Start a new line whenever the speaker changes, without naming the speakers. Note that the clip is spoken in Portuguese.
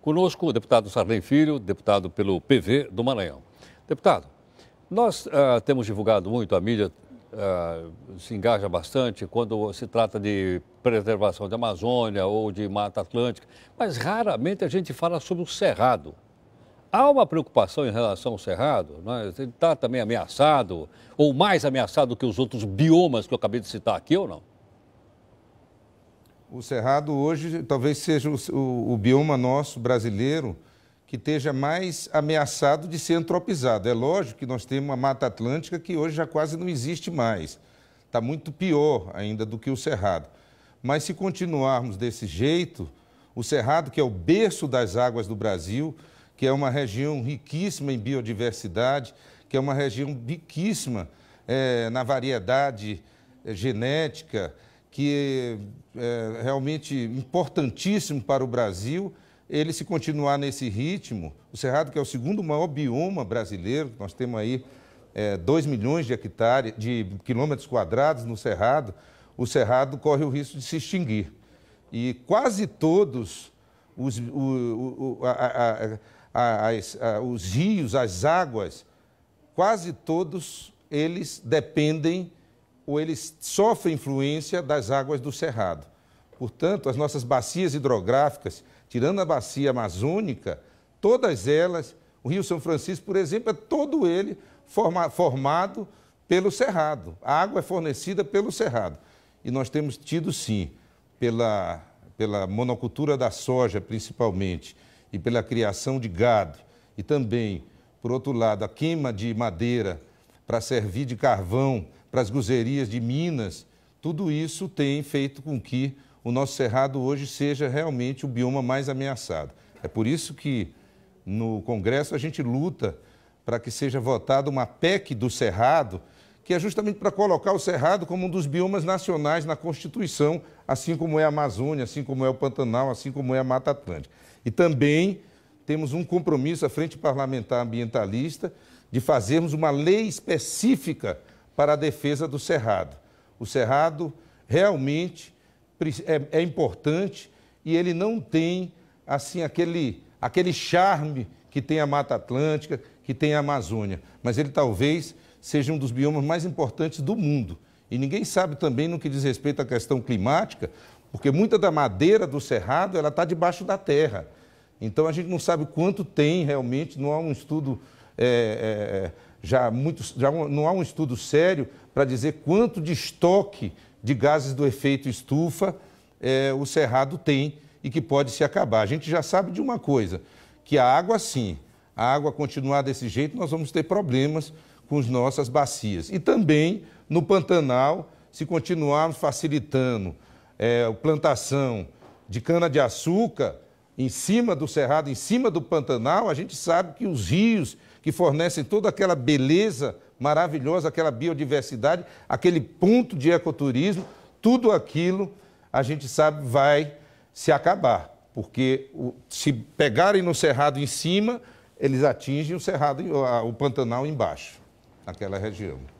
Conosco, o deputado Sarney Filho, deputado pelo PV do Maranhão. Deputado, nós uh, temos divulgado muito, a mídia uh, se engaja bastante quando se trata de preservação da Amazônia ou de Mata Atlântica, mas raramente a gente fala sobre o Cerrado. Há uma preocupação em relação ao Cerrado, né? ele está também ameaçado, ou mais ameaçado que os outros biomas que eu acabei de citar aqui ou não?
O Cerrado hoje talvez seja o, o, o bioma nosso brasileiro que esteja mais ameaçado de ser antropizado. É lógico que nós temos uma Mata Atlântica que hoje já quase não existe mais. Está muito pior ainda do que o Cerrado. Mas se continuarmos desse jeito, o Cerrado, que é o berço das águas do Brasil, que é uma região riquíssima em biodiversidade, que é uma região riquíssima é, na variedade eh, genética, que é realmente importantíssimo para o Brasil. Ele, se continuar nesse ritmo, o Cerrado, que é o segundo maior bioma brasileiro, nós temos aí é, 2 milhões de hectares, de quilômetros quadrados no Cerrado, o Cerrado corre o risco de se extinguir. E quase todos os, o, o, a, a, a, os rios, as águas, quase todos eles dependem ou ele sofre influência das águas do Cerrado. Portanto, as nossas bacias hidrográficas, tirando a bacia amazônica, todas elas, o Rio São Francisco, por exemplo, é todo ele forma, formado pelo Cerrado. A água é fornecida pelo Cerrado. E nós temos tido, sim, pela, pela monocultura da soja, principalmente, e pela criação de gado, e também, por outro lado, a queima de madeira para servir de carvão para as gozerias de Minas, tudo isso tem feito com que o nosso cerrado hoje seja realmente o bioma mais ameaçado. É por isso que no Congresso a gente luta para que seja votada uma PEC do cerrado, que é justamente para colocar o cerrado como um dos biomas nacionais na Constituição, assim como é a Amazônia, assim como é o Pantanal, assim como é a Mata Atlântica. E também temos um compromisso à Frente Parlamentar Ambientalista de fazermos uma lei específica para a defesa do Cerrado. O Cerrado realmente é, é importante e ele não tem assim aquele, aquele charme que tem a Mata Atlântica, que tem a Amazônia, mas ele talvez seja um dos biomas mais importantes do mundo. E ninguém sabe também no que diz respeito à questão climática, porque muita da madeira do cerrado ela está debaixo da terra. Então a gente não sabe quanto tem realmente, não há um estudo é, é, é, já, muito, já não há um estudo sério para dizer quanto de estoque de gases do efeito estufa é, o Cerrado tem e que pode se acabar. A gente já sabe de uma coisa, que a água sim, a água continuar desse jeito, nós vamos ter problemas com as nossas bacias. E também no Pantanal, se continuarmos facilitando é, a plantação de cana-de-açúcar, em cima do Cerrado, em cima do Pantanal, a gente sabe que os rios que fornecem toda aquela beleza maravilhosa, aquela biodiversidade, aquele ponto de ecoturismo, tudo aquilo a gente sabe vai se acabar. Porque se pegarem no Cerrado em cima, eles atingem o Cerrado, o Pantanal embaixo, naquela região.